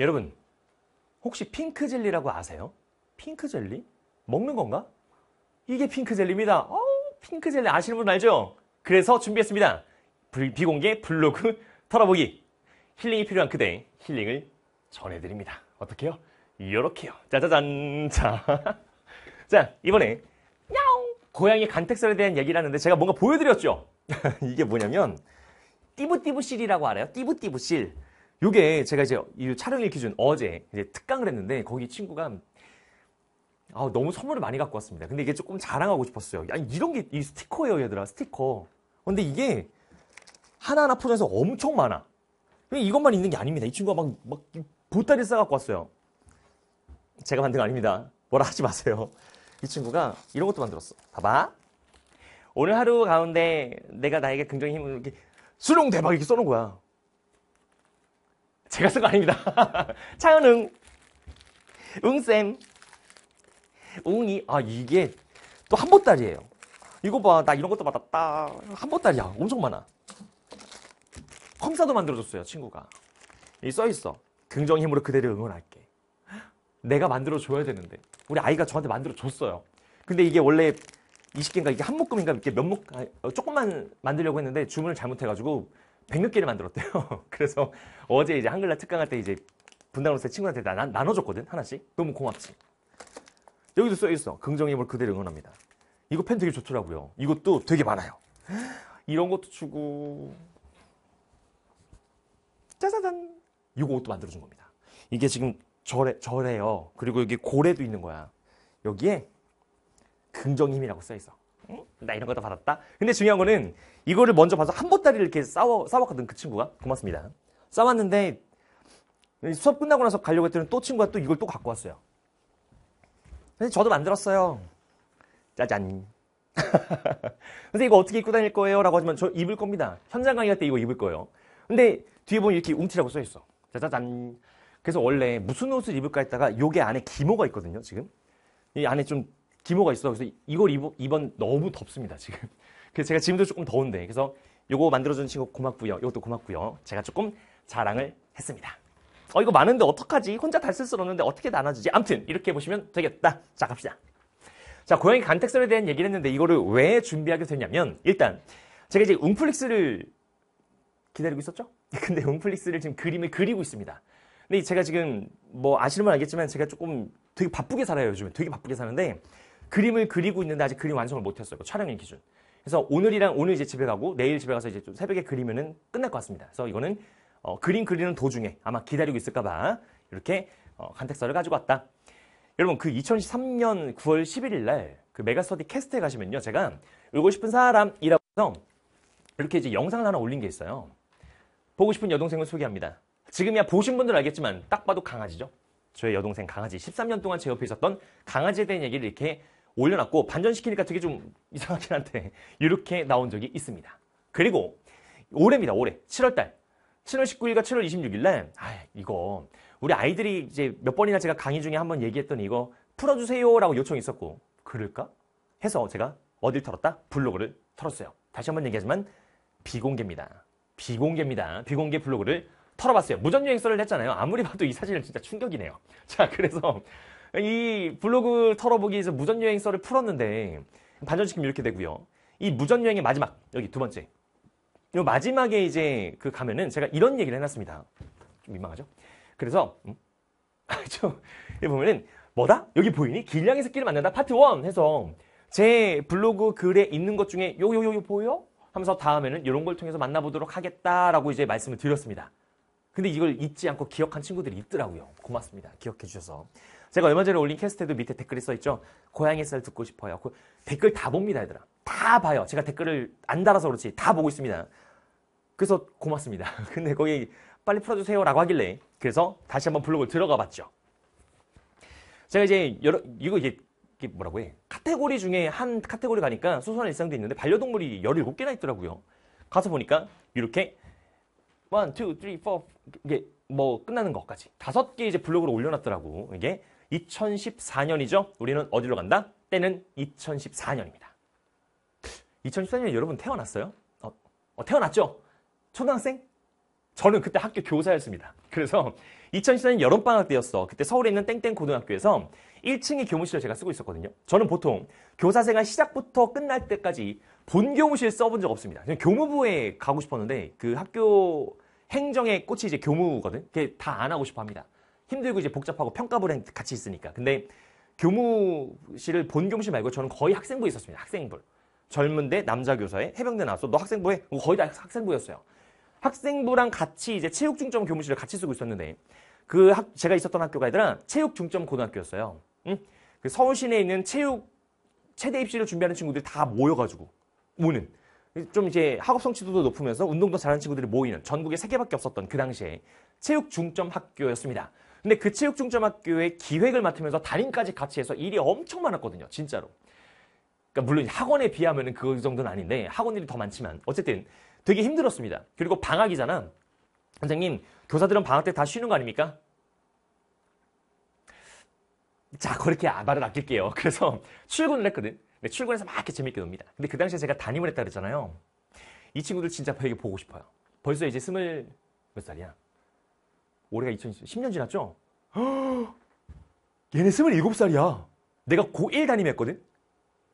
여러분 혹시 핑크 젤리라고 아세요? 핑크 젤리? 먹는 건가? 이게 핑크 젤리입니다. 어, 핑크 젤리 아시는 분 알죠? 그래서 준비했습니다. 비공개 블로그 털어보기. 힐링이 필요한 그대 힐링을 전해드립니다. 어떻게요? 요렇게요 짜자잔. 자. 자, 이번에 야옹! 고양이 간택설에 대한 얘기를 하는데 제가 뭔가 보여드렸죠? 이게 뭐냐면 띠부띠부실이라고 알아요. 띠부띠부실. 요게 제가 이제 이 촬영일 기준 어제 이제 특강을 했는데 거기 친구가 아, 너무 선물을 많이 갖고 왔습니다. 근데 이게 조금 자랑하고 싶었어요. 아니, 이런 게 이 스티커예요, 얘들아. 스티커. 근데 이게 하나하나 포장해서 엄청 많아. 이것만 있는 게 아닙니다. 이 친구가 막, 막 보따리를 싸갖고 왔어요. 제가 만든 거 아닙니다. 뭐라 하지 마세요. 이 친구가 이런 것도 만들었어. 봐봐. 오늘 하루 가운데 내가 나에게 긍정의 힘을 이렇게 수룡 대박 이렇게 써놓은 거야. 제가 쓴 거 아닙니다. 차은웅, 웅쌤, 웅이, 아, 이게 또 한 보따리예요. 이거 봐, 나 이런 것도 받았다. 한 보따리야. 엄청 많아. 컴사도 만들어줬어요, 친구가. 이 써있어. 긍정 힘으로 그대를 응원할게. 내가 만들어줘야 되는데. 우리 아이가 저한테 만들어줬어요. 근데 이게 원래 20개인가 이게 한 묶음인가 이렇게 몇 묶, 아, 조금만 만들려고 했는데 주문을 잘못해가지고 100몇 개를 만들었대요. 그래서 어제 이제 한글날 특강할 때 이제 분당로서 친구한테 나, 나, 나눠줬거든 하나씩. 너무 고맙지. 여기도 써있어. 긍정의 힘을 그대로 응원합니다. 이거 펜 되게 좋더라고요. 이것도 되게 많아요. 이런 것도 주고 짜자잔 이거 옷도 만들어준 겁니다. 이게 지금 절에, 절해요. 그리고 여기 고래도 있는 거야. 여기에 긍정 의 힘이라고 써있어. 나 이런 거 다 받았다. 근데 중요한 거는 이거를 먼저 봐서 한 보따리를 이렇게 싸워, 싸웠거든, 그 친구가. 고맙습니다. 싸웠는데 수업 끝나고 나서 가려고 했더니 또 친구가 또 이걸 또 갖고 왔어요. 근데 저도 만들었어요. 짜잔. 근데 이거 어떻게 입고 다닐 거예요? 라고 하지만 저 입을 겁니다. 현장 강의 할때 이거 입을 거예요. 근데 뒤에 보면 이렇게 웅티라고 써있어. 짜잔. 그래서 원래 무슨 옷을 입을까 했다가 요게 안에 기모가 있거든요, 지금. 이 안에 좀 기모가 있어. 요 그래서 이걸 2번, 너무 덥습니다, 지금. 그래서 제가 지금도 조금 더운데. 그래서 이거 만들어준 친구 고맙고요. 이것도 고맙고요. 제가 조금 자랑을 했습니다. 어, 이거 많은데 어떡하지? 혼자 다 쓸수 없는데 어떻게 나눠지지 암튼, 이렇게 보시면 되겠다. 자, 갑시다. 자, 고양이 간택설에 대한 얘기를 했는데 이거를 왜 준비하게 됐냐면, 일단, 제가 이제 웅플릭스를 기다리고 있었죠? 근데 웅플릭스를 지금 그림을 그리고 있습니다. 근데 제가 지금 뭐 아시는 분 알겠지만 제가 조금 되게 바쁘게 살아요, 요즘에. 되게 바쁘게 사는데 그림을 그리고 있는데 아직 그림 완성을 못했어요. 그 촬영일 기준. 그래서 오늘이랑 오늘 이제 집에 가고 내일 집에 가서 이제 좀 새벽에 그리면은 끝날 것 같습니다. 그래서 이거는 어, 그림 그리는 도중에 아마 기다리고 있을까봐 이렇게 어, 간택서를 가지고 왔다. 여러분 그 2013년 9월 11일 날 그 메가스터디 캐스트에 가시면요 제가 울고 싶은 사람이라고 해서 이렇게 이제 영상을 하나 올린 게 있어요. 보고 싶은 여동생을 소개합니다. 지금이야 보신 분들 알겠지만 딱 봐도 강아지죠. 저의 여동생 강아지 13년 동안 제 옆에 있었던 강아지에 대한 얘기를 이렇게 올려놨고 반전시키니까 되게 좀 이상하긴 한데 이렇게 나온 적이 있습니다. 그리고 올해입니다. 올해 7월달 7월 19일과 7월 26일날 아 이거 우리 아이들이 이제 몇 번이나 제가 강의 중에 한번 얘기했던 이거 풀어주세요라고 요청이 있었고 그럴까 해서 제가 어딜 털었다 블로그를 털었어요. 다시 한번 얘기하지만 비공개입니다. 비공개입니다. 비공개 블로그를 털어봤어요. 무전여행설을 했잖아요. 아무리 봐도 이 사진은 진짜 충격이네요. 자 그래서 이 블로그 털어보기에서 무전여행 썰을 풀었는데 반전시키면 이렇게 되고요. 이 무전여행의 마지막 여기 두 번째 이 마지막에 이제 그 가면은 제가 이런 얘기를 해놨습니다. 좀 민망하죠? 그래서 음? 아, 저 여기 보면은 뭐다? 여기 보이니? 길냥이 새끼를 만난다 파트 1 해서 제 블로그 글에 있는 것 중에 요요요요 보여? 하면서 다음에는 이런 걸 통해서 만나보도록 하겠다라고 이제 말씀을 드렸습니다. 근데 이걸 잊지 않고 기억한 친구들이 있더라고요. 고맙습니다. 기억해 주셔서. 제가 얼마 전에 올린 캐스트에도 밑에 댓글이 써있죠. 고양이 쌀 듣고 싶어요. 고, 댓글 다 봅니다, 얘들아. 다 봐요. 제가 댓글을 안 달아서 그렇지. 다 보고 있습니다. 그래서 고맙습니다. 근데 거기 빨리 풀어주세요 라고 하길래 그래서 다시 한번 블로그를 들어가 봤죠. 제가 이제 여러, 이거 이게 뭐라고 해? 카테고리 중에 한 카테고리 가니까 소소한 일상도 있는데 반려동물이 17개나 있더라고요. 가서 보니까 이렇게 1, 2, 3, 4 이게 뭐 끝나는 것까지 다섯 개 이제 블로그를 올려놨더라고. 이게 2014년이죠. 우리는 어디로 간다? 때는 2014년입니다. 2014년에 여러분 태어났어요? 어, 어, 태어났죠? 초등학생? 저는 그때 학교 교사였습니다. 그래서 2014년 여름방학 때였어. 그때 서울에 있는 땡땡 고등학교에서 1층의 교무실을 제가 쓰고 있었거든요. 저는 보통 교사 생활 시작부터 끝날 때까지 본 교무실 써본 적 없습니다. 교무부에 가고 싶었는데 그 학교 행정의 꽃이 이제 교무거든. 그게 다 안 하고 싶어 합니다. 힘들고 이제 복잡하고 평가불행 같이 있으니까. 근데 교무실을 본 교무실 말고 저는 거의 학생부에 있었습니다. 학생부. 젊은데 남자 교사에 해병대 나왔어. 너 학생부에? 어, 거의 다 학생부였어요. 학생부랑 같이 이제 체육 중점 교무실을 같이 쓰고 있었는데 그 학, 제가 있었던 학교가 아니라 체육 중점 고등학교였어요. 응? 그 서울 시내에 있는 체육 최대 입시를 준비하는 친구들이 다 모여가지고 오는 좀 이제 학업 성취도도 높으면서 운동도 잘하는 친구들이 모이는 전국에 세 개밖에 없었던 그 당시에 체육 중점 학교였습니다. 근데 그 체육중점학교의 기획을 맡으면서 담임까지 같이 해서 일이 엄청 많았거든요. 진짜로. 그러니까 물론 학원에 비하면 그 정도는 아닌데 학원 일이 더 많지만 어쨌든 되게 힘들었습니다. 그리고 방학이잖아. 선생님, 교사들은 방학 때 다 쉬는 거 아닙니까? 자, 그렇게 말을 아낄게요. 그래서 출근을 했거든. 근 출근해서 막 이렇게 재밌게 놉니다. 근데 그 당시에 제가 담임을 했다 그랬잖아요. 이 친구들 진짜 되게 보고 싶어요. 벌써 이제 스물 몇 살이야? 올해가 2020, 10년 지났죠? 얘네 27살이야. 내가 고1 담임했거든?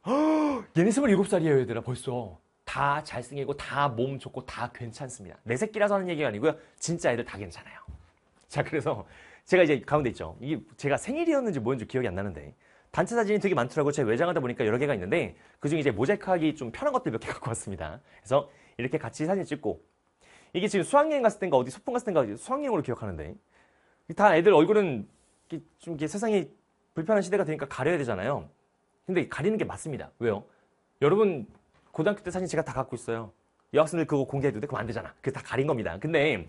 얘네 27살이에요, 얘들아, 벌써. 다 잘생기고, 다 몸 좋고, 다 괜찮습니다. 내 새끼라서 하는 얘기가 아니고요. 진짜 애들 다 괜찮아요. 자, 그래서 제가 이제 가운데 있죠. 이게 제가 생일이었는지 뭐였는지 기억이 안 나는데. 단체 사진이 되게 많더라고요. 제가 외장하다 보니까 여러 개가 있는데, 그 중에 이제 모자이크 하기 좀 편한 것들 몇 개 갖고 왔습니다. 그래서 이렇게 같이 사진 찍고, 이게 지금 수학여행 갔을 땐가 어디 소풍 갔을 땐가 수학여행으로 기억하는데 다 애들 얼굴은 좀 이게 세상이 불편한 시대가 되니까 가려야 되잖아요. 근데 가리는 게 맞습니다. 왜요? 여러분 고등학교 때 사진 제가 다 갖고 있어요. 여학생들 그거 공개해도 돼? 그럼 안 되잖아. 그래서 다 가린 겁니다. 근데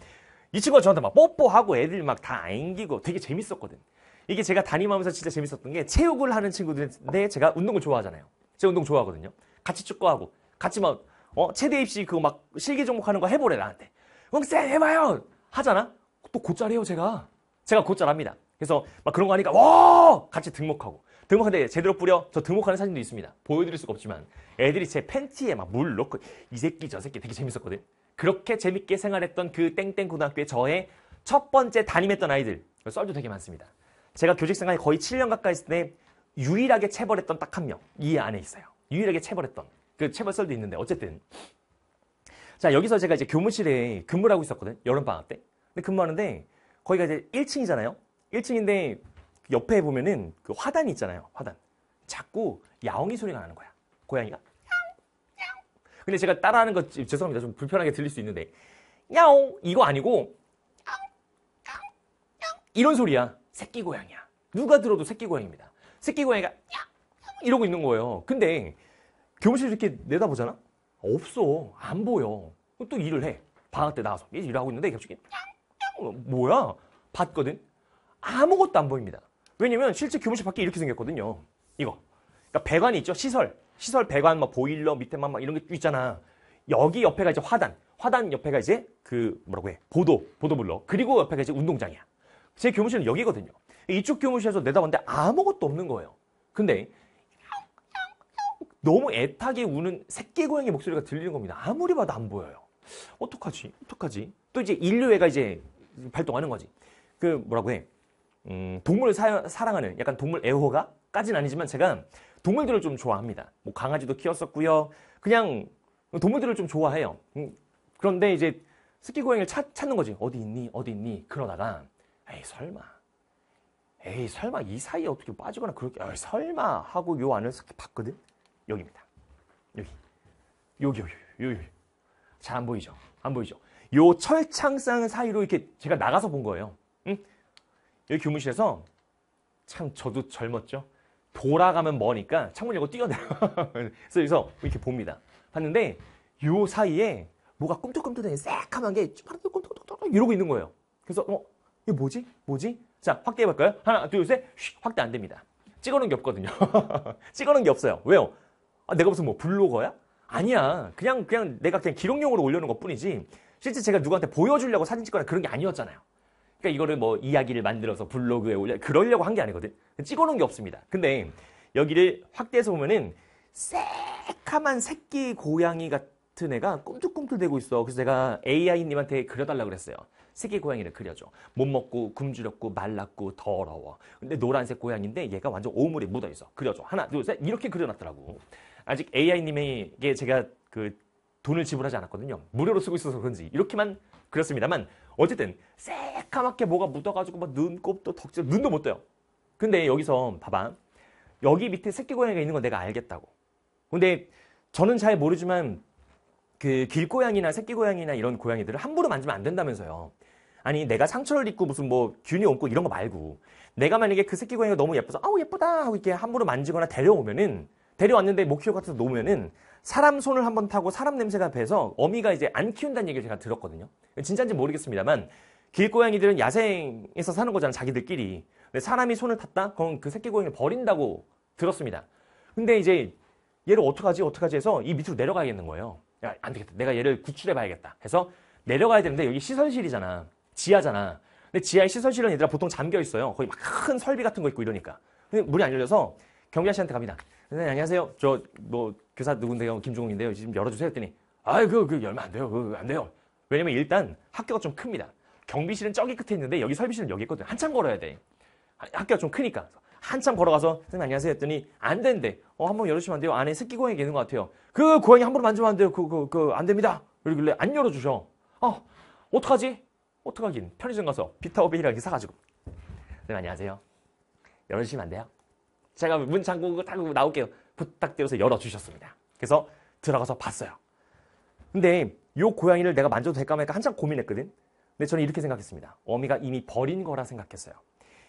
이 친구가 저한테 막 뽀뽀하고 애들 막다앵기고 되게 재밌었거든. 이게 제가 담임하면서 진짜 재밌었던 게 체육을 하는 친구들인데 제가 운동을 좋아하잖아요. 제가 운동 좋아하거든요. 같이 축구하고 같이 막 어? 최대 입시 그거 막 실기 종목하는 거 해보래 나한테. 응쌤 해봐요. 하잖아. 또 곧잘해요 제가. 제가 곧잘합니다. 그래서 막 그런 거 하니까 와 같이 등록하고 등록한데 제대로 뿌려 저 등록하는 사진도 있습니다. 보여드릴 수가 없지만 애들이 제 팬티에 막 물 넣고 이 새끼 저 새끼 되게 재밌었거든. 그렇게 재밌게 생활했던 그 땡땡 고등학교에 저의 첫 번째 담임했던 아이들 썰도 되게 많습니다. 제가 교직 생활이 거의 7년 가까이 있을 때 유일하게 체벌했던 딱 한 명 이 안에 있어요. 유일하게 체벌했던 그 체벌설도 있는데 어쨌든 자 여기서 제가 이제 교무실에 근무를 하고 있었거든 여름 방학 때 근데 근무하는데 거기가 이제 1층이잖아요 1층인데 옆에 보면은 그 화단이 있잖아요 화단 자꾸 야옹이 소리가 나는 거야 고양이가 근데 제가 따라하는 거 죄송합니다 좀 불편하게 들릴 수 있는데 야옹 이거 아니고 이런 소리야 새끼 고양이야 누가 들어도 새끼 고양이입니다 새끼 고양이가 이러고 있는 거예요 근데 교무실 이렇게 내다보잖아? 없어. 안 보여. 또 일을 해. 방학 때 나와서 일하고 있는데 갑자기 어, 뭐야? 봤거든? 아무것도 안 보입니다. 왜냐면 실제 교무실 밖에 이렇게 생겼거든요. 이거. 그러니까 배관이 있죠. 시설. 시설 배관 막 보일러 밑에만 막 이런 게 있잖아. 여기 옆에가 이제 화단. 화단 옆에가 이제 그 뭐라고 해? 보도. 보도 블러 그리고 옆에가 이제 운동장이야. 제 교무실은 여기거든요. 이쪽 교무실에서 내다봤는데 아무것도 없는 거예요. 근데 너무 애타게 우는 새끼 고양이 목소리가 들리는 겁니다. 아무리 봐도 안 보여요. 어떡하지? 어떡하지? 또 이제 인류애가 이제 발동하는 거지. 그 뭐라고 해? 음, 동물을 사, 사랑하는 약간 동물 애호가 까진 아니지만 제가 동물들을 좀 좋아합니다. 뭐 강아지도 키웠었고요. 그냥 동물들을 좀 좋아해요. 음, 그런데 이제 새끼 고양이를 찾, 찾는 거지. 어디 있니? 어디 있니? 그러다가 에이 설마. 에이 설마 이 사이에 어떻게 빠지거나 그렇게 에이, 설마 하고 요 안을 이렇게 봤거든. 여기입니다. 여기. 여기, 여기, 여기. 여기. 잘 안 보이죠? 안 보이죠? 요 철창상 사이로 이렇게 제가 나가서 본 거예요. 응? 여기 교무실에서 참 저도 젊었죠? 돌아가면 머니까 창문 열고 뛰어내려. 그래서 여기서 이렇게 봅니다. 봤는데 요 사이에 뭐가 꿈틀꿈틀해 새카만 게 쭈바르게 꿈틀꿈틀 이러고 있는 거예요. 그래서 어 이게 뭐지? 뭐지? 자 확대해 볼까요? 하나 둘셋 확대 안 됩니다. 찍어놓은 게 없거든요. 찍어놓은 게 없어요. 왜요? 아, 내가 무슨 뭐 블로거야? 아니야. 그냥 그냥 내가 그냥 기록용으로 올려놓은 것뿐이지. 실제 제가 누구한테 보여주려고 사진 찍거나 그런 게 아니었잖아요. 그러니까 이거를 뭐 이야기를 만들어서 블로그에 올려 그러려고 한 게 아니거든. 찍어놓은 게 없습니다. 근데 여기를 확대해서 보면은 새카만 새끼 고양이 같은 애가 꿈틀꿈틀대고 있어. 그래서 제가 AI님한테 그려달라 그랬어요. 새끼 고양이를 그려줘. 못 먹고 굶주렸고 말랐고 더러워. 근데 노란색 고양인데 얘가 완전 오물에 묻어있어. 그려줘. 하나, 둘, 셋 이렇게 그려놨더라고. 아직 AI님에게 제가 그 돈을 지불하지 않았거든요. 무료로 쓰고 있어서 그런지 이렇게만 그렸습니다만 어쨌든 새까맣게 뭐가 묻어가지고 막 눈곱도 덕질 눈도 못 떠요. 근데 여기서 봐봐 여기 밑에 새끼 고양이가 있는 건 내가 알겠다고. 근데 저는 잘 모르지만 그 길고양이나 새끼 고양이나 이런 고양이들을 함부로 만지면 안 된다면서요. 아니 내가 상처를 입고 무슨 뭐 균이 옮고 이런 거 말고 내가 만약에 그 새끼 고양이가 너무 예뻐서 아우 예쁘다 하고 이렇게 함부로 만지거나 데려오면은 데려왔는데 목키우 같아서 놓으면은 사람 손을 한번 타고 사람 냄새가 배서 어미가 이제 안 키운다는 얘기를 제가 들었거든요. 진짜인지 모르겠습니다만 길고양이들은 야생에서 사는 거잖아요. 자기들끼리. 근데 사람이 손을 탔다? 그럼 그 새끼 고양이를 버린다고 들었습니다. 근데 이제 얘를 어떡하지? 어떡하지? 해서 이 밑으로 내려가야겠는 거예요. 야, 안 되겠다. 내가 얘를 구출해 봐야겠다. 해서 내려가야 되는데 여기 시설실이잖아. 지하잖아. 근데 지하의 시설실은 얘들아 보통 잠겨 있어요. 거의 막 큰 설비 같은 거 있고 이러니까. 근데 물이 안 열려서 경비 아씨한테 갑니다. 선생님 안녕하세요. 저 뭐 교사 누군데요? 뭐, 김종욱인데요. 지금 열어주세요 했더니 아이 그, 그 열면 안 돼요. 그, 그, 안 돼요. 왜냐면 일단 학교가 좀 큽니다. 경비실은 저기 끝에 있는데 여기 설비실은 여기 있거든. 한참 걸어야 돼. 아, 학교가 좀 크니까. 한참 걸어가서 선생님 안녕하세요 했더니 안 된대. 어 한 번 열어주시면 안 돼요. 안에 새끼 고양이 계는 것 같아요. 그 고양이 함부로 만지면 안 돼요. 그 그 그 안 됩니다. 그러길래 안 열어주셔. 어 어떡하지? 어떡하긴 편의점 가서 비타오베이랑 라 사가지고 선생님 안녕하세요. 열어주시면 안 돼요? 제가 문 잠그고 딱 나올게요. 부탁드려서 열어주셨습니다. 그래서 들어가서 봤어요. 근데 요 고양이를 내가 만져도 될까 말까 한참 고민했거든. 근데 저는 이렇게 생각했습니다. 어미가 이미 버린 거라 생각했어요.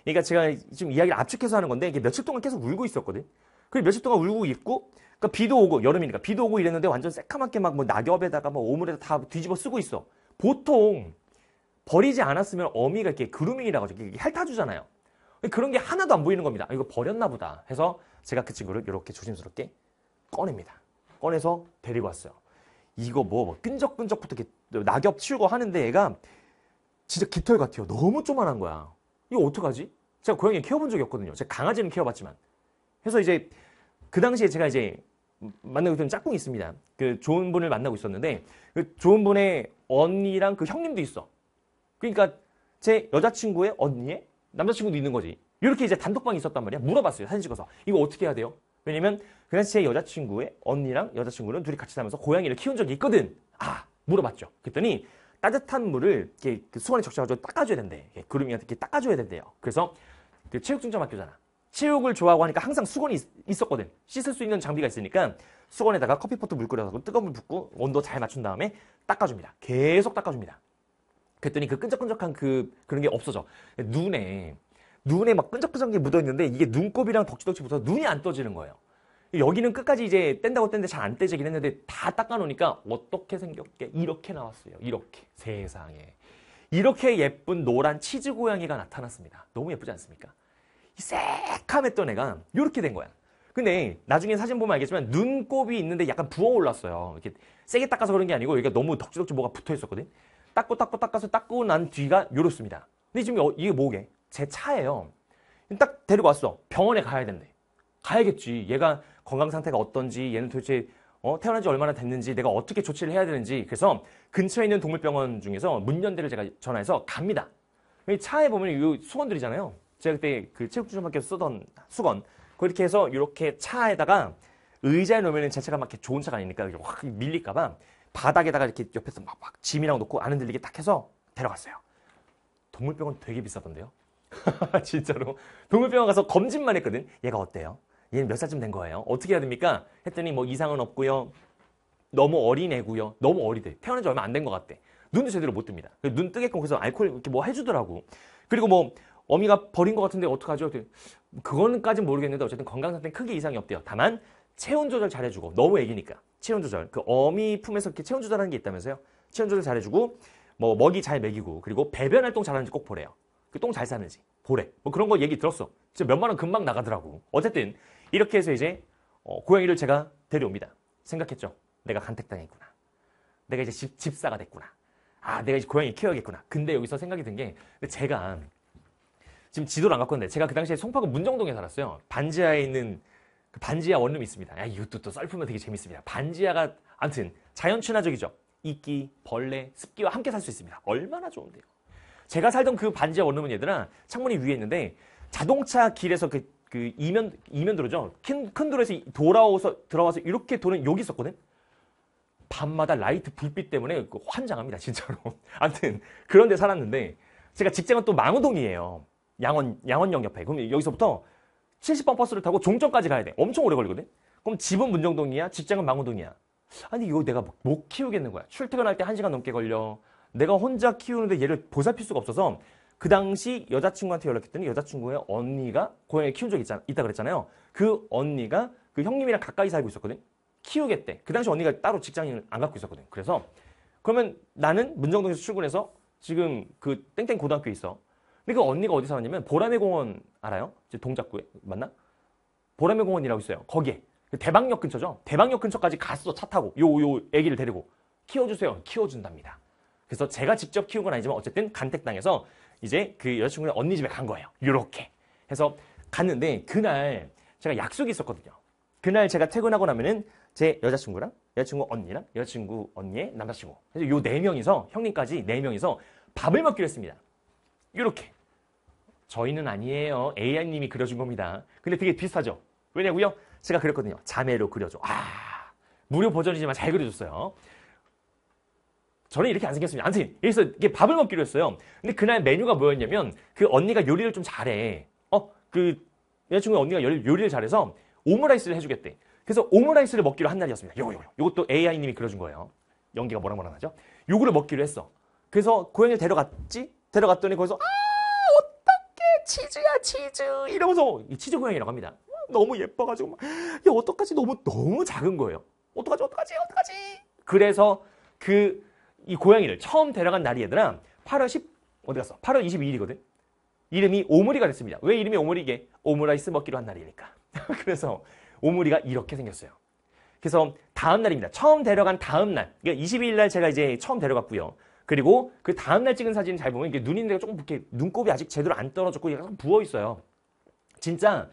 그러니까 제가 지금 이야기를 압축해서 하는 건데 이게 며칠 동안 계속 울고 있었거든. 그리고 며칠 동안 울고 있고 그러니까 비도 오고 여름이니까 비도 오고 이랬는데 완전 새카맣게 막뭐 낙엽에다가 뭐 오물에다 다 뒤집어 쓰고 있어. 보통 버리지 않았으면 어미가 이렇게 그루밍이라고 하죠. 이렇게 핥아주잖아요. 그런 게 하나도 안 보이는 겁니다. 아, 이거 버렸나 보다 해서 제가 그 친구를 이렇게 조심스럽게 꺼냅니다. 꺼내서 데리고 왔어요. 이거 뭐, 뭐 끈적끈적부터 낙엽 치우고 하는데 얘가 진짜 깃털 같아요. 너무 조만한 거야. 이거 어떡하지? 제가 고양이 키워본 적이 없거든요. 제가 강아지는 키워봤지만. 그래서 이제 그 당시에 제가 이제 만나고 있던 짝꿍이 있습니다. 그 좋은 분을 만나고 있었는데 그 좋은 분의 언니랑 그 형님도 있어. 그러니까 제 여자친구의 언니의 남자친구도 있는 거지. 이렇게 이제 단독방이 있었단 말이야. 물어봤어요. 사진 찍어서. 이거 어떻게 해야 돼요? 왜냐면 그냥제 여자친구의 언니랑 여자친구는 둘이 같이 살면서 고양이를 키운 적이 있거든. 아, 물어봤죠. 그랬더니 따뜻한 물을 이렇게 그 수건에 적셔가지고 닦아줘야 된대. 그루밍한테 이렇게 닦아줘야 된대요. 그래서 그 체육중점학교잖아. 체육을 좋아하고 하니까 항상 수건이 있, 었거든 씻을 수 있는 장비가 있으니까 수건에다가 커피포트 물 끓여서 뜨거운 물 붓고 온도 잘 맞춘 다음에 닦아줍니다. 계속 닦아줍니다. 그랬더니 그 끈적끈적한 그 그런 게 없어져. 눈에 눈에 막 끈적끈적한 게 묻어 있는데 이게 눈곱이랑 덕지덕지 붙어서 눈이 안 떠지는 거예요. 여기는 끝까지 이제 뗀다고 뗀데 는잘안 떼지긴 했는데 다 닦아 놓으니까 어떻게 생겼게 이렇게 나왔어요. 이렇게 세상에 이렇게 예쁜 노란 치즈 고양이가 나타났습니다. 너무 예쁘지 않습니까? 이 새카맸던 애가 이렇게 된 거야. 근데 나중에 사진 보면 알겠지만 눈곱이 있는데 약간 부어 올랐어요. 이렇게 세게 닦아서 그런 게 아니고 여기가 너무 덕지덕지 뭐가 붙어 있었거든. 닦고 닦고 닦아서 닦고 난 뒤가 요렇습니다. 근데 지금 어, 이게 뭐게? 제 차예요. 딱 데리고 왔어. 병원에 가야 된대. 가야겠지. 얘가 건강 상태가 어떤지, 얘는 도대체 어, 태어난 지 얼마나 됐는지, 내가 어떻게 조치를 해야 되는지. 그래서 근처에 있는 동물병원 중에서 문연대를 제가 전화해서 갑니다. 차에 보면 이 수건들이잖아요. 제가 그때 그체육주점밖에서 쓰던 수건. 그렇게 해서 이렇게 차에다가 의자에 놓으면 자체가 막 이렇게 좋은 차가 아니니까 확 밀릴까봐 바닥에다가 이렇게 옆에서 막, 막 짐이랑 놓고 안 흔들리게 딱 해서 데려갔어요. 동물병원 되게 비싸던데요? 진짜로. 동물병원 가서 검진만 했거든. 얘가 어때요? 얘는 몇 살쯤 된 거예요? 어떻게 해야 됩니까? 했더니 뭐 이상은 없고요. 너무 어린애고요. 너무 어리대. 태어난 지 얼마 안 된 것 같대. 눈도 제대로 못 뜹니다. 눈 뜨게끔 그래서 알코올 이렇게 뭐 해주더라고. 그리고 뭐 어미가 버린 것 같은데 어떡하죠? 그거는까진 모르겠는데 어쨌든 건강 상태는 크게 이상이 없대요. 다만 체온 조절 잘해주고 너무 애기니까 체온 조절, 그 어미 품에서 이렇게 체온 조절하는 게 있다면서요. 체온 조절 잘해주고 뭐 먹이 잘 먹이고 그리고 배변 활동 잘하는지 꼭 보래요. 그 똥 잘 싸는지 보래. 뭐 그런 거 얘기 들었어. 진짜 몇만 원 금방 나가더라고. 어쨌든 이렇게 해서 이제 어, 고양이를 제가 데려옵니다. 생각했죠. 내가 간택당했구나. 내가 이제 집, 집사가 됐구나. 아, 내가 이제 고양이 키워야겠구나. 근데 여기서 생각이 든 게 제가 지금 지도를 안 갖고 왔는데 제가 그 당시에 송파구 문정동에 살았어요. 반지하에 있는 그 반지하 원룸이 있습니다. 야, 이것도 또 썰풀면 되게 재밌습니다. 반지하가 아무튼 자연 친화적이죠. 이끼, 벌레, 습기와 함께 살 수 있습니다. 얼마나 좋은데요. 제가 살던 그 반지하 원룸은 얘들아 창문이 위에 있는데 자동차 길에서 그, 그 이면 이면 도로죠. 큰, 큰 도로에서 돌아와서 들어와서 이렇게 도는 여기 있었거든. 밤마다 라이트 불빛 때문에 그 환장합니다, 진짜로. 아무튼 그런 데 살았는데 제가 직장은 또 망우동이에요. 양원 양원역 옆에. 그럼 여기서부터 70번 버스를 타고 종점까지 가야 돼. 엄청 오래 걸리거든. 그럼 집은 문정동이야, 직장은 망우동이야 아니 이거 내가 뭐, 못 키우겠는 거야. 출퇴근할 때 1시간 넘게 걸려. 내가 혼자 키우는데 얘를 보살필 수가 없어서 그 당시 여자친구한테 연락했더니 여자친구의 언니가 고양이 키운 적이 있잖 있다 그랬잖아요. 그 언니가 그 형님이랑 가까이 살고 있었거든. 키우겠대. 그 당시 언니가 따로 직장인을 안 갖고 있었거든. 그래서 그러면 나는 문정동에서 출근해서 지금 그 땡땡 고등학교에 있어. 근데 그 언니가 어디 살았냐면 보라매 공원 알아요? 동작구에 맞나? 보라매 공원이라고 있어요. 거기에 그 대방역 근처죠. 대방역 근처까지 갔어 차 타고 요요 요 애기를 데리고 키워주세요. 키워준답니다. 그래서 제가 직접 키운 건 아니지만 어쨌든 간택당해서 이제 그 여자친구랑 언니 집에 간 거예요. 요렇게 해서 갔는데 그날 제가 약속이 있었거든요. 그날 제가 퇴근하고 나면은 제 여자친구랑 여자친구 언니랑 여자친구 언니의 남자친구 그래서 요 네 명이서 형님까지 네 명이서 밥을 먹기로 했습니다. 이렇게. 저희는 아니에요. AI님이 그려준 겁니다. 근데 되게 비슷하죠? 왜냐고요? 제가 그렸거든요. 자매로 그려줘. 아, 무료 버전이지만 잘 그려줬어요. 저는 이렇게 안 생겼습니다. 안 생긴. 그래서 이게 밥을 먹기로 했어요. 근데 그날 메뉴가 뭐였냐면 그 언니가 요리를 좀 잘해. 어, 그 여자친구 언니가 요리를 잘해서 오므라이스를 해주겠대. 그래서 오므라이스를 먹기로 한 날이었습니다. 요거 요 요것도 AI님이 그려준 거예요. 연기가 뭐랑 뭐랑 하죠? 요거를 먹기로 했어. 그래서 고양이를 데려갔지? 데려갔더니 거기서 아 어떡해 치즈야 치즈 이러면서 이 치즈 고양이라고 합니다. 너무 예뻐가지고 막, 야 어떡하지 너무 너무 작은 거예요. 어떡하지 어떡하지 어떡하지 그래서 그 이 고양이를 처음 데려간 날이 얘들아 8월 10 어디 갔어? 8월 22일이거든. 이름이 오므리가 됐습니다. 왜 이름이 오므리게? 오므라이스 먹기로 한 날이니까. 그래서 오므리가 이렇게 생겼어요. 그래서 다음 날입니다. 처음 데려간 다음 날. 그러니까 22일 날 제가 이제 처음 데려갔고요. 그리고 그 다음날 찍은 사진 잘 보면 이게 눈인데가 조금 이렇게 눈곱이 아직 제대로 안 떨어졌고 약간 부어 있어요. 진짜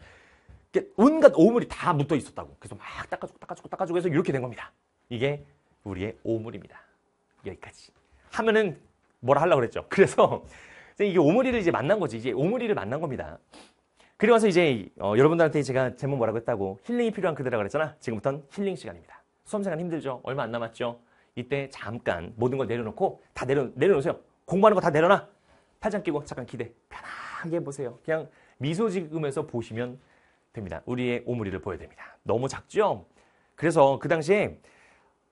온갖 오물이 다 묻어 있었다고. 그래서 막 닦아주고 닦아주고 닦아주고 해서 이렇게 된 겁니다. 이게 우리의 오물입니다. 여기까지. 하면은 뭐라 하려고 그랬죠. 그래서 이게 오물이를 이제 만난 거지. 이제 오물이를 만난 겁니다. 그리고 와서 이제 어, 여러분들한테 제가 제목 뭐라고 했다고 힐링이 필요한 그대라고 그랬잖아. 지금부터는 힐링 시간입니다. 수험 생간 힘들죠? 얼마 안 남았죠? 이때 잠깐 모든 걸 내려놓고 다 내려, 내려놓으세요. 공부하는 거 다 내려놔. 팔짱 끼고 잠깐 기대. 편하게 보세요. 그냥 미소 지으면서 보시면 됩니다. 우리의 오므리를 보여야 됩니다. 너무 작죠? 그래서 그 당시에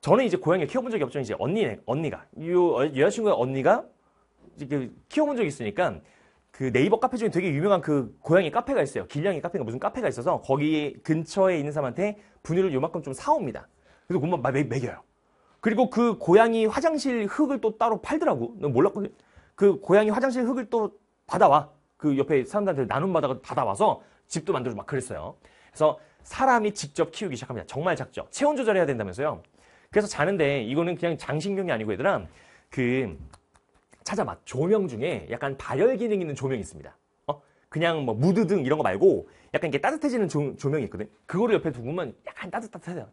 저는 이제 고양이 를 키워본 적이 없죠. 이제 언니, 언니가. 요 여자친구의 언니가 그 키워본 적이 있으니까 그 네이버 카페 중에 되게 유명한 그 고양이 카페가 있어요. 길냥이 카페가 무슨 카페가 있어서 거기 근처에 있는 사람한테 분유를 요만큼 좀 사옵니다. 그래서 그것만 매겨요 그리고 그 고양이 화장실 흙을 또 따로 팔더라고. 난 몰랐거든. 그 고양이 화장실 흙을 또 받아와. 그 옆에 사람들한테 나눔 받아 받아와서 집도 만들고 막 그랬어요. 그래서 사람이 직접 키우기 시작합니다. 정말 작죠. 체온 조절해야 된다면서요. 그래서 자는데 이거는 그냥 장신경이 아니고 얘들아 그 찾아봐 조명 중에 약간 발열 기능 있는 조명이 있습니다. 그냥 뭐 무드 등 이런 거 말고 약간 이게 따뜻해지는 조, 명이 있거든. 그거를 옆에 두고면 약간 따뜻따뜻해요.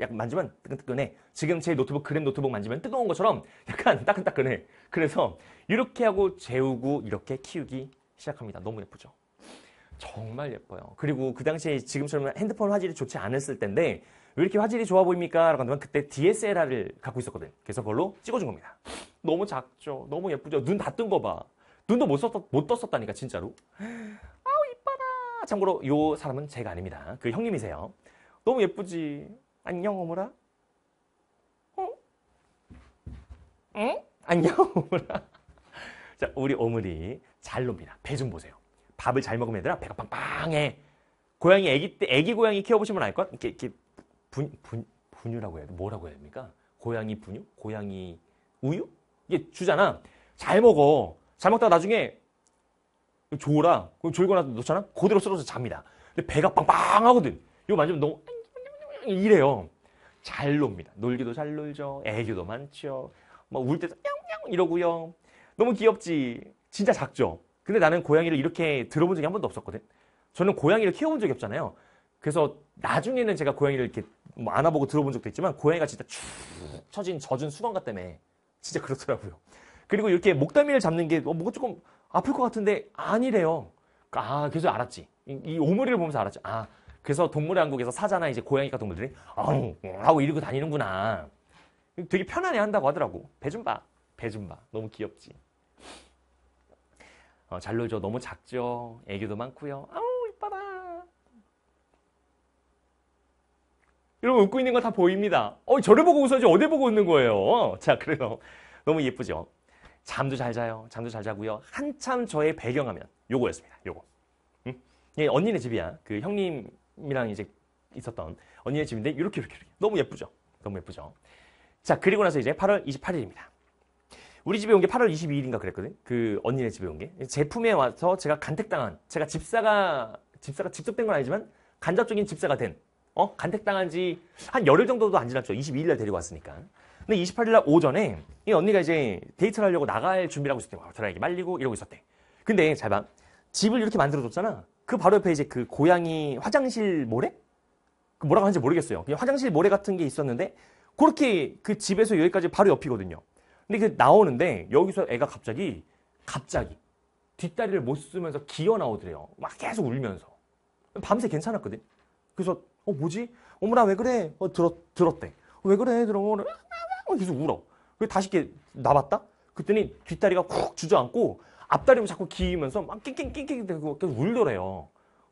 약간 만지면 뜨끈뜨끈해. 지금 제 노트북 그램 노트북 만지면 뜨거운 것처럼 약간 따끈따끈해. 그래서 이렇게 하고 재우고 이렇게 키우기 시작합니다. 너무 예쁘죠? 정말 예뻐요. 그리고 그 당시에 지금처럼 핸드폰 화질이 좋지 않았을 텐데 왜 이렇게 화질이 좋아 보입니까? 라고 한다면 그때 DSLR을 갖고 있었거든. 그래서 그걸로 찍어준 겁니다. 너무 작죠? 너무 예쁘죠? 눈 다 뜬 거 봐. 눈도 못, 썼, 못 떴었다니까 진짜로. 아우 이뻐라. 참고로 요 사람은 제가 아닙니다. 그 형님이세요. 너무 예쁘지. 안녕 어머라. 응? 어? 응? 안녕 어머라. 자 우리 어머니 잘 놉니다. 배 좀 보세요. 밥을 잘 먹으면 얘들아 배가 빵빵해. 고양이 애기 때 애기 고양이 키워보시면 알 것. 이렇게 이렇게 분, 분 분유라고 해야 돼. 뭐라고 해야 됩니까? 고양이 분유? 고양이 우유? 이게 주잖아. 잘 먹어. 잘 먹다가 나중에 그 졸아. 그럼 졸고 나서 놓잖아? 그대로 쓰러져 잡니다. 근데 배가 빵빵 하거든. 이거 만지면 너무 이래요. 잘 놉니다. 놀기도 잘 놀죠. 애교도 많죠. 막울 뭐 때도 냥냥 이러고요. 너무 귀엽지. 진짜 작죠. 근데 나는 고양이를 이렇게 들어본 적이 한 번도 없었거든. 저는 고양이를 키워본 적이 없잖아요. 그래서 나중에는 제가 고양이를 이렇게 뭐 안아보고 들어본 적도 있지만 고양이가 진짜 쭉 처진 젖은 수건 같다에 진짜 그렇더라고요. 그리고 이렇게 목덜미를 잡는 게 뭐가 어, 조금 아플 것 같은데 아니래요. 아, 그래서 알았지. 이, 이 오므리를 보면서 알았지. 아, 그래서 동물의 왕국에서 사자나 이제 고양이가 동물들이 아우 하고 이러고 다니는구나. 되게 편안해 한다고 하더라고. 배 좀 봐. 배 좀 봐. 너무 귀엽지. 어, 잘 놀죠. 너무 작죠. 애교도 많고요. 아우 이뻐라. 여러분 웃고 있는 거 다 보입니다. 어 저를 보고 웃어야지 어디 보고 웃는 거예요. 자 그래서 너무 예쁘죠. 잠도 잘 자요. 잠도 잘 자고요. 한참 저의 배경화면 요거였습니다. 요거. 응? 음? 예, 언니네 집이야. 그 형님이랑 이제 있었던 언니네 집인데 이렇게 이렇게 이렇게 너무 예쁘죠. 너무 예쁘죠. 자 그리고 나서 이제 8월 28일입니다. 우리 집에 온 게 8월 22일인가 그랬거든. 그 언니네 집에 온 게. 제품에 와서 제가 간택당한 제가 집사가 집사가 직접 된 건 아니지만 간접적인 집사가 된 어? 간택당한 지 한 열흘 정도도 안 지났죠. 22일 날 데리고 왔으니까. 근데 28일날 오전에 이 언니가 이제 데이트를 하려고 나갈 준비를 하고 있을때 드라이기 말리고 이러고 있었대. 근데 잘 봐. 집을 이렇게 만들어줬잖아. 그 바로 옆에 이제 그 고양이 화장실 모래? 그 뭐라고 하는지 모르겠어요. 그냥 화장실 모래 같은 게 있었는데 그렇게 그 집에서 여기까지 바로 옆이거든요. 근데 그 나오는데 여기서 애가 갑자기 갑자기 뒷다리를 못 쓰면서 기어 나오더래요. 막 계속 울면서. 밤새 괜찮았거든. 그래서 어 뭐지? 어머나 왜 그래? 어 들었 들었대. 왜 그래? 들어오면 어, 계속 울어. 그 다시 이렇게 나봤다? 그랬더니 뒷다리가 쿡 주저앉고 앞다리로 자꾸 기면서 막 낑낑낑낑 대고 계속 울더래요.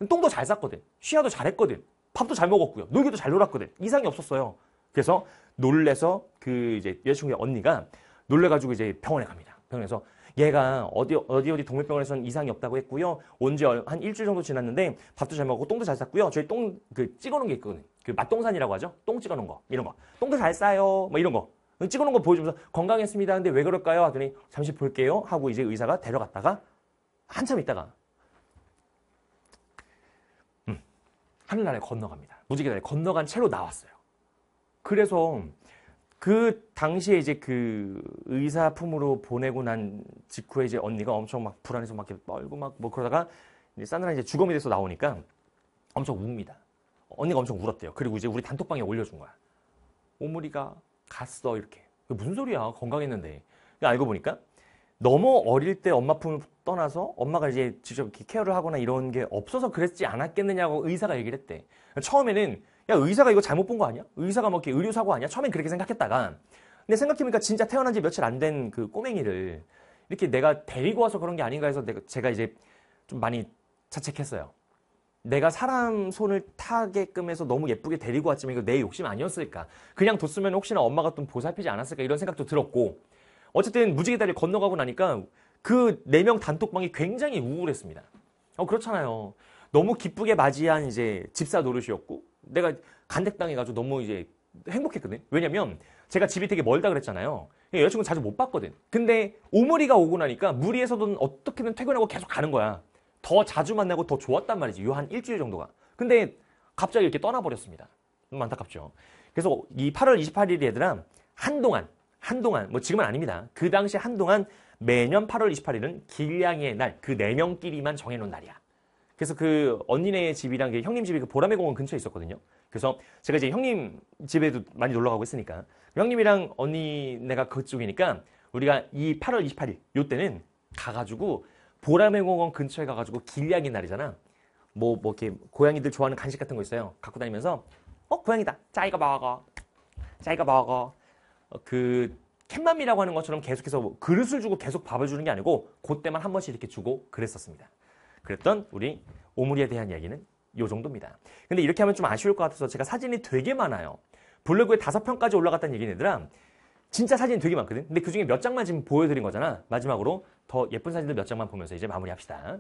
똥도 잘 쌌거든. 쉬어도 잘했거든. 밥도 잘 먹었고요. 놀기도 잘 놀았거든. 이상이 없었어요. 그래서 놀래서 그 이제 여자친구의 언니가 놀래가지고 이제 병원에 갑니다. 병원에서 얘가 어디 어디 어디 동물병원에서는 이상이 없다고 했고요. 온지한 일주일 정도 지났는데 밥도 잘 먹고 똥도 잘 쌌고요. 저희 똥 그 찍어놓은 게있거든그 맛동산이라고 하죠. 똥 찍어놓은 거 이런 거. 똥도 잘 싸요. 뭐 이런 거. 찍어놓은 거 보여주면서 건강했습니다. 근데 왜 그럴까요? 하더니 잠시 볼게요. 하고 이제 의사가 데려갔다가 한참 있다가 음, 하늘나라에 건너갑니다. 무지개다리 건너간 채로 나왔어요. 그래서 그 당시에 이제 그 의사 품으로 보내고 난 직후에 이제 언니가 엄청 막 불안해서 막 이렇게 떨고 막 뭐 그러다가 이제 싸늘한 이제 주검이 돼서 나오니까 엄청 웁니다. 언니가 엄청 울었대요. 그리고 이제 우리 단톡방에 올려준 거야. 오므리가 갔어 이렇게 무슨 소리야 건강했는데 알고 보니까 너무 어릴 때 엄마 품을 떠나서 엄마가 이제 직접 이렇게 케어를 하거나 이런 게 없어서 그랬지 않았겠느냐고 의사가 얘기를 했대 처음에는 야 의사가 이거 잘못 본 거 아니야? 의사가 뭐 이렇게 의료사고 아니야? 처음엔 그렇게 생각했다가 근데 생각해보니까 진짜 태어난 지 며칠 안 된 그 꼬맹이를 이렇게 내가 데리고 와서 그런 게 아닌가 해서 내가 제가 이제 좀 많이 자책했어요 내가 사람 손을 타게끔 해서 너무 예쁘게 데리고 왔지만 이거 내 욕심 아니었을까? 그냥 뒀으면 혹시나 엄마가 좀 보살피지 않았을까? 이런 생각도 들었고 어쨌든 무지개 다리를 건너가고 나니까 그 네 명 단톡방이 굉장히 우울했습니다. 어 그렇잖아요. 너무 기쁘게 맞이한 이제 집사 노릇이었고 내가 간택당해가지고 너무 이제 행복했거든. 왜냐면 제가 집이 되게 멀다 그랬잖아요. 여자친구 는 자주 못 봤거든. 근데 오므리가 오고 나니까 무리해서든 어떻게든 퇴근하고 계속 가는 거야. 더 자주 만나고 더 좋았단 말이지. 요 한 일주일 정도가. 근데 갑자기 이렇게 떠나버렸습니다. 너무 안타깝죠. 그래서 이 8월 28일 얘들아 한동안 한동안 뭐 지금은 아닙니다. 그 당시 한동안 매년 8월 28일은 길냥이의 날 그 네 명끼리만 정해놓은 날이야. 그래서 그 언니네 집이랑 그 형님 집이 그 보라매 공원 근처에 있었거든요. 그래서 제가 이제 형님 집에도 많이 놀러 가고 있으니까 형님이랑 언니네가 그쪽이니까 우리가 이 8월 28일 요때는 가가지고 보라매공원 근처에 가가지고 길냥이 날이잖아. 뭐, 뭐, 이렇게 고양이들 좋아하는 간식 같은 거 있어요. 갖고 다니면서, 어, 고양이다. 자, 이거 먹어. 자, 이거 먹어. 어, 그, 캣맘이라고 하는 것처럼 계속해서 그릇을 주고 계속 밥을 주는 게 아니고, 그때만 한 번씩 이렇게 주고 그랬었습니다. 그랬던 우리 오므리에 대한 이야기는 요 정도입니다. 근데 이렇게 하면 좀 아쉬울 것 같아서 제가 사진이 되게 많아요. 블로그에 다섯 편까지 올라갔다는 얘기는 얘들아, 진짜 사진 이 되게 많거든. 근데 그 중에 몇 장만 지금 보여드린 거잖아. 마지막으로 더 예쁜 사진들 몇 장만 보면서 이제 마무리합시다.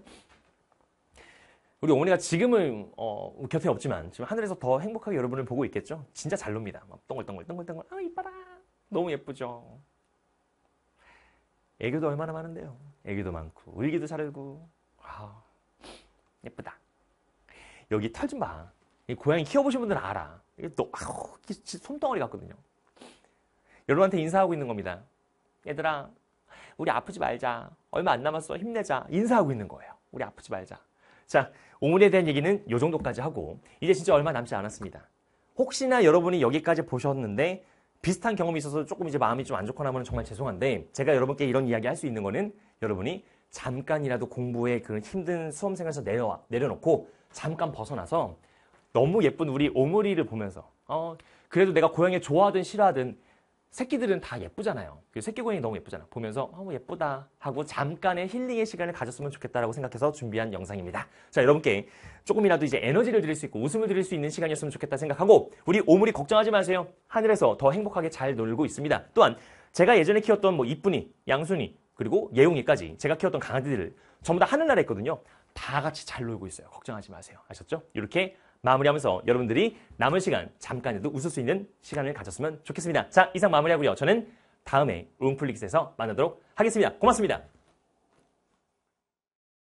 우리 어머니가 지금은 어, 곁에 없지만 지금 하늘에서 더 행복하게 여러분을 보고 있겠죠. 진짜 잘 놉니다. 막 동글동글 동글동글 아 이뻐라. 너무 예쁘죠. 애교도 얼마나 많은데요. 애교도 많고 울기도 잘하고 아, 예쁘다. 여기 털 좀 봐. 이 고양이 키워보신 분들은 알아. 이게 또 아우 솜덩어리 같거든요. 여러분한테 인사하고 있는 겁니다. 얘들아, 우리 아프지 말자. 얼마 안 남았어. 힘내자. 인사하고 있는 거예요. 우리 아프지 말자. 자, 오물에 대한 얘기는 요 정도까지 하고 이제 진짜 얼마 남지 않았습니다. 혹시나 여러분이 여기까지 보셨는데 비슷한 경험이 있어서 조금 이제 마음이 좀 안 좋거나 하면 정말 죄송한데 제가 여러분께 이런 이야기 할 수 있는 거는 여러분이 잠깐이라도 공부에그 힘든 수험생에서 내려 내려놓고 잠깐 벗어나서 너무 예쁜 우리 오물이를 보면서 어 그래도 내가 고향에 좋아하든 싫어하든 새끼들은 다 예쁘잖아요. 그 새끼 고양이 너무 예쁘잖아. 보면서 어, 예쁘다 하고 잠깐의 힐링의 시간을 가졌으면 좋겠다라고 생각해서 준비한 영상입니다. 자 여러분께 조금이라도 이제 에너지를 드릴 수 있고 웃음을 드릴 수 있는 시간이었으면 좋겠다 생각하고 우리 오물이 걱정하지 마세요. 하늘에서 더 행복하게 잘 놀고 있습니다. 또한 제가 예전에 키웠던 뭐 이쁜이, 양순이 그리고 예웅이까지 제가 키웠던 강아지들 전부 다 하늘나라에 있거든요. 다 같이 잘 놀고 있어요. 걱정하지 마세요. 아셨죠? 이렇게 마무리하면서 여러분들이 남은 시간 잠깐이라도 웃을 수 있는 시간을 가졌으면 좋겠습니다. 자, 이상 마무리하고요. 저는 다음에 롱플릭스에서 만나도록 하겠습니다. 고맙습니다.